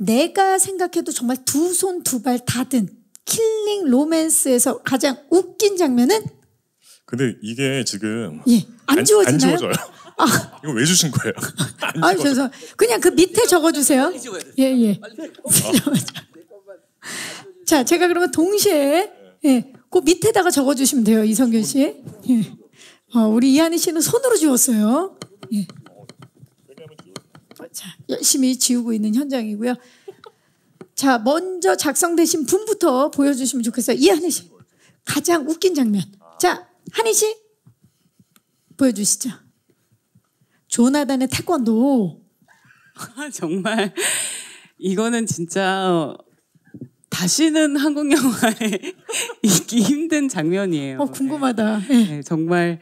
내가 생각해도 정말 두 손 두 발다든 킬링 로맨스에서 가장 웃긴 장면은? 근데 이게 지금 예, 안, 지워지나요? 안 지워져요. 아. 이거 왜 주신 거예요? 아, 죄송. 그냥 그 밑에 적어 주세요. 예, 예. 자, 제가 그러면 동시에 예, 그 밑에다가 적어 주시면 돼요. 이성균 씨. 예. 어, 우리 이한희 씨는 손으로 지웠어요. 예. 열심히 지우고 있는 현장이고요. 자, 먼저 작성되신 분부터 보여주시면 좋겠어요. 이한희 씨. 가장 웃긴 장면. 자, 한희 씨. 보여주시죠. 조나단의 태권도. 아, 정말 이거는 진짜 어, 다시는 한국 영화에 있기 힘든 장면이에요. 어, 궁금하다. 네. 네, 정말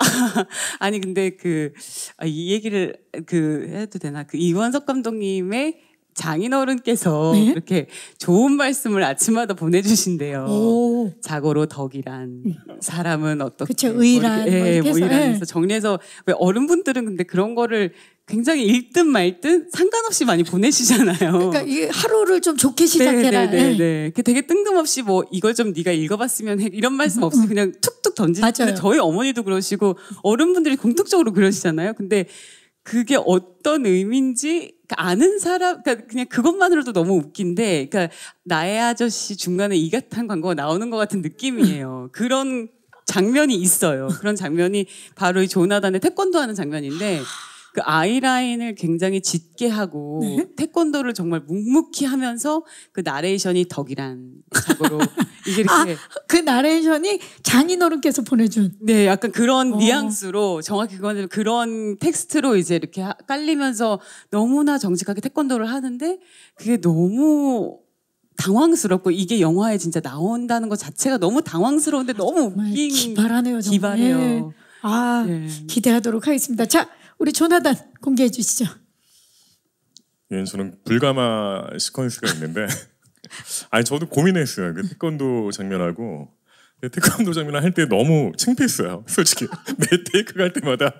아니 근데 그이 아, 얘기를 그 해도 되나 그 이원석 감독님의 장인어른께서 네? 이렇게 좋은 말씀을 아침마다 보내주신대요. 오. 자고로 덕이란 음. 사람은 어떻게 그쵸, 의란 뭐 이렇게, 예, 뭐, 뭐 이란에서 예. 정리해서 왜 어른분들은 근데 그런 거를 굉장히 읽든 말든 상관없이 많이 보내시잖아요. 그러니까 이 하루를 좀 좋게 네, 네, 네, 시작해라. 네네네. 네. 그 되게 뜬금없이 뭐 이걸 좀 네가 읽어봤으면 해. 이런 말씀 없이 음. 그냥 툭툭 던지는데 저희 어머니도 그러시고 어른분들이 공통적으로 그러시잖아요. 근데 그게 어떤 의미인지 그러니까 아는 사람, 그러니까 그냥 그것만으로도 너무 웃긴데, 그러니까 나의 아저씨 중간에 이같은 광고가 나오는 것 같은 느낌이에요. 음. 그런 장면이 있어요. 그런 장면이 바로 이 조나단의 태권도 하는 장면인데. 그 아이라인을 굉장히 짙게 하고 네? 태권도를 정말 묵묵히 하면서 그 나레이션이 덕이란 작으로 이게 아, 이렇게 아, 그 나레이션이 장인어른께서 보내준 네 약간 그런 어. 뉘앙스로 정확히 그건 그런 텍스트로 이제 이렇게 깔리면서 너무나 정직하게 태권도를 하는데 그게 너무 당황스럽고 이게 영화에 진짜 나온다는 것 자체가 너무 당황스러운데 너무 웃긴 기발하네요. 정말. 기발해요. 예. 아 예. 기대하도록 하겠습니다. 자 우리 조나단 공개해 주시죠. 윤수는 불가마 시퀀스가 있는데 아니 저도 고민했어요. 그 태권도 장면하고 그 태권도 장면을 할 때 너무 창피했어요. 솔직히 매 테이크 할 때마다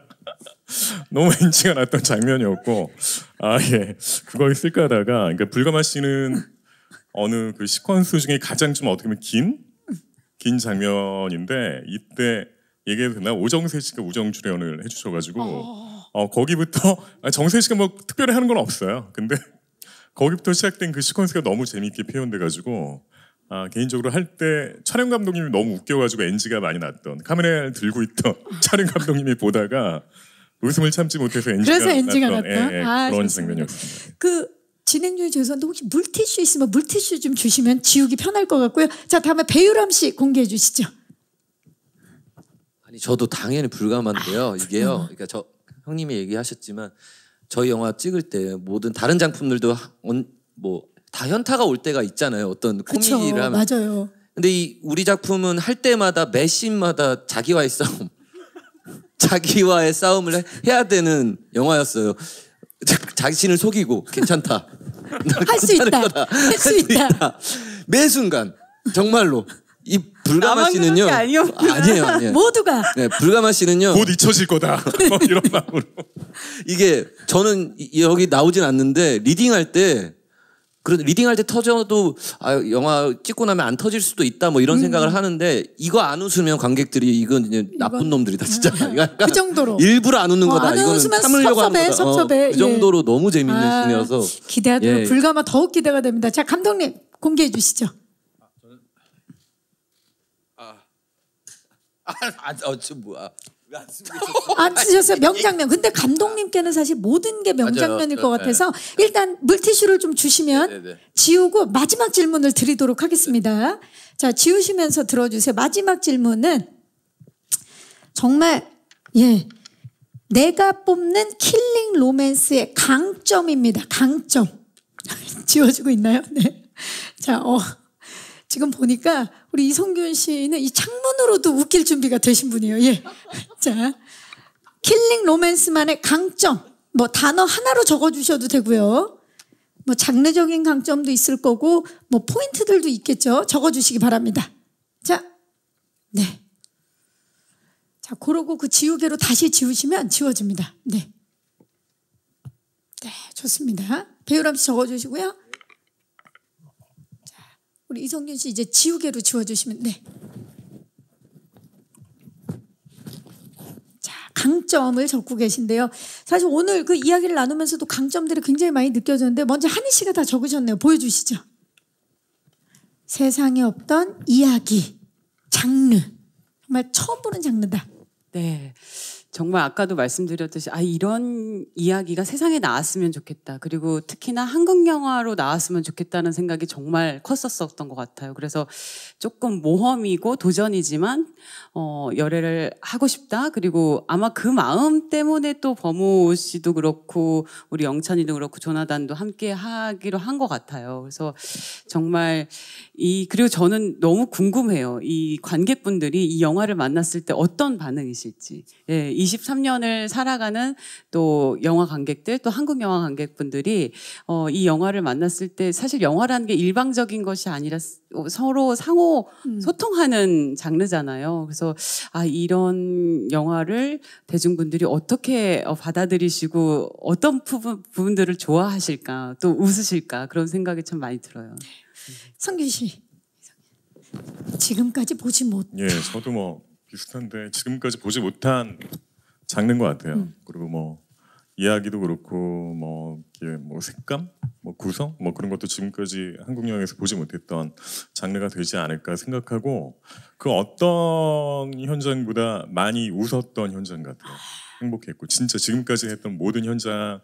너무 인지가 났던 장면이었고 아예 그걸 쓸까 하다가 그러니까 불가마 씨는 어느 그 시퀀스 중에 가장 좀 어떻게 보면 긴 긴 장면인데 이때 얘기해도 되나 오정세 씨가 우정 출연을 해주셔가지고 어. 어, 거기부터 정세 씨가 뭐 특별히 하는 건 없어요. 근데 거기부터 시작된 그 시퀀스가 너무 재미있게 표현돼가지고 아, 개인적으로 할 때 촬영 감독님이 너무 웃겨가지고 NG가 많이 났던 카메라를 들고 있던 촬영 감독님이 보다가 웃음을 참지 못해서 NG가 그래서 NG가 났던, 났다? 예, 예, 아, 그런 장면이었습니다. 그 진행 중에 죄송한데 혹시 물티슈 있으면 물티슈 좀 주시면 지우기 편할 것 같고요. 자 다음에 배유람 씨 공개해 주시죠. 아니 저도 당연히 불감한데요. 아, 이게요. 그러니까 저 형님이 얘기하셨지만 저희 영화 찍을 때 모든 다른 작품들도 뭐다 현타가 올 때가 있잖아요. 어떤 그쵸, 코미디를 맞아요. 근데 이 우리 작품은 할 때마다 매 씬마다 자기와의 싸움, 자기와의 싸움을 해야 되는 영화였어요. 자신을 속이고 괜찮다. 할 수 있다. 할 수 있다. 매 순간 정말로 이 불가마 씨는요. 아니요. 아니에요, 아니에요. 모두가. 네, 불가마 씨는요. 곧 잊혀질 거다. 뭐 이런 마음으로. 이게 저는 여기 나오진 않는데 리딩할 때 그런 리딩할 때 터져도 아 영화 찍고 나면 안 터질 수도 있다 뭐 이런 음. 생각을 하는데 이거 안 웃으면 관객들이 이건 이제 나쁜 이건... 놈들이다 진짜 음. 그 정도로 일부러 안 웃는 어, 거다 안 이건 참으려고 섭섭해, 하는 거다 섭섭해. 어, 그 예. 정도로 예. 너무 재밌는 아, 신이어서 기대하도록 예. 불가마 더욱 기대가 됩니다 자 감독님 공개해 주시죠 안, 아, 안, 아, 어, 지 뭐야. 안 쓰고 있셨어요 아, 명장면. 근데 감독님께는 사실 모든 게 명장면일 맞아요. 네, 것 네. 같아서 일단 물티슈를 좀 주시면 네네. 네, 지우고 마지막 질문을 드리도록 하겠습니다. 자 지우시면서 들어주세요. 마지막 질문은 정말 예 내가 뽑는 킬링 로맨스의 강점입니다. 강점 지워지고 있나요? 네. 자 어. 지금 보니까 우리 이성균 씨는 이 창문으로도 웃길 준비가 되신 분이에요. 예. 자, 킬링 로맨스만의 강점. 뭐 단어 하나로 적어주셔도 되고요. 뭐 장르적인 강점도 있을 거고 뭐 포인트들도 있겠죠. 적어주시기 바랍니다. 자, 네. 자, 그러고 그 지우개로 다시 지우시면 지워집니다. 네. 네, 좋습니다. 배우람 씨 적어주시고요. 우리 이성균 씨 이제 지우개로 지워주시면 네. 강점을 적고 계신데요. 사실 오늘 그 이야기를 나누면서도 강점들이 굉장히 많이 느껴졌는데 먼저 한희 씨가 다 적으셨네요. 보여주시죠. 세상에 없던 이야기 장르 정말 처음 보는 장르다. 네. 정말 아까도 말씀드렸듯이 아 이런 이야기가 세상에 나왔으면 좋겠다. 그리고 특히나 한국 영화로 나왔으면 좋겠다는 생각이 정말 컸었었던 것 같아요. 그래서 조금 모험이고 도전이지만 어 열애를 하고 싶다. 그리고 아마 그 마음 때문에 또 범우 씨도 그렇고 우리 영찬이도 그렇고 조나단도 함께 하기로 한 것 같아요. 그래서 정말 이 그리고 저는 너무 궁금해요. 이 관객분들이 이 영화를 만났을 때 어떤 반응이실지. 예, 23년을 살아가는 또 영화 관객들 또 한국 영화 관객분들이 어, 이 영화를 만났을 때 사실 영화라는 게 일방적인 것이 아니라 어, 서로 상호 음. 소통하는 장르잖아요. 그래서 아 이런 영화를 대중분들이 어떻게 어, 받아들이시고 어떤 부분, 부분들을 좋아하실까 또 웃으실까 그런 생각이 참 많이 들어요. 성균 씨 지금까지 보지 못. 예, 저도 뭐 비슷한데 지금까지 보지 못한 작는 것 같아요. 음. 그리고 뭐 이야기도 그렇고 뭐, 뭐 색감, 뭐 구성, 뭐 그런 것도 지금까지 한국 영화에서 보지 못했던 장르가 되지 않을까 생각하고 그 어떤 현장보다 많이 웃었던 현장 같아요. 행복했고 진짜 지금까지 했던 모든 현장을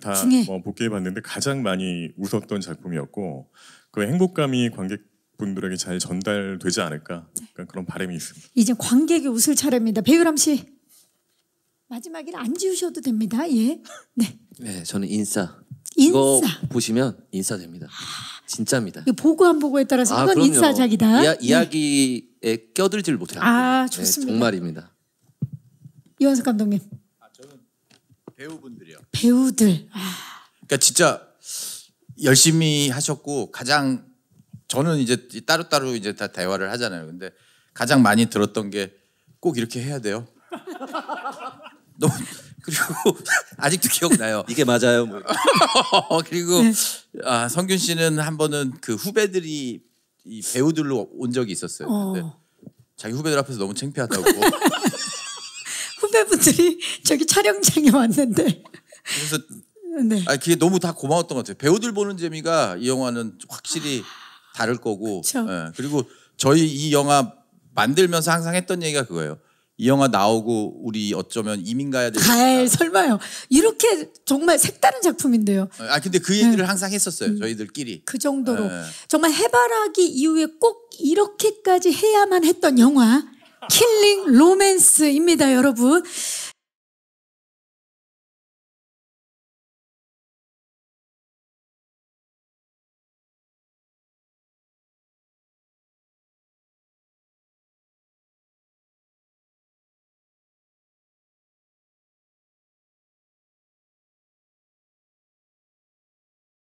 다뭐 복귀해 봤는데 가장 많이 웃었던 작품이었고 그 행복감이 관객 분들에게 잘 전달되지 않을까 네. 그러니까 그런 바람이 있습니다. 이제 관객이 웃을 차례입니다. 배유람 씨. 마지막에 안 지우셔도 됩니다. 예. 네. 네, 저는 인싸. 인싸. 보시면 인싸됩니다. 아, 진짜입니다. 보고 안 보고에 따라서 이건 아, 인싸작이다. 이야, 네. 이야기에 네. 껴들질 못해요. 아, 네, 좋습니다. 네, 정말입니다. 이원석 감독님. 아, 저는 배우분들이요. 배우들. 아. 그러니까 진짜 열심히 하셨고 가장 저는 이제 따로따로 이제 다 대화를 하잖아요. 근데 가장 많이 들었던 게 꼭 이렇게 해야 돼요. 너무 그리고 아직도 기억나요. 이게 맞아요. 뭐. 그리고 네. 아, 성균 씨는 한 번은 그 후배들이 이 배우들로 온 적이 있었어요. 어. 자기 후배들 앞에서 너무 창피하다고. 후배분들이 저기 촬영장에 왔는데. 그래서 네. 아 그게 너무 다 고마웠던 것 같아요. 배우들 보는 재미가 이 영화는 확실히 다를 거고. 예. 그리고 저희 이 영화 만들면서 항상 했던 얘기가 그거예요. 이 영화 나오고 우리 어쩌면 이민 가야 될겠다 아, 설마요. 이렇게 정말 색다른 작품인데요. 어, 아 근데 그 얘기를 네. 항상 했었어요. 음. 저희들끼리. 그 정도로 네. 정말 해바라기 이후에 꼭 이렇게까지 해야만 했던 영화 킬링 로맨스입니다, 여러분.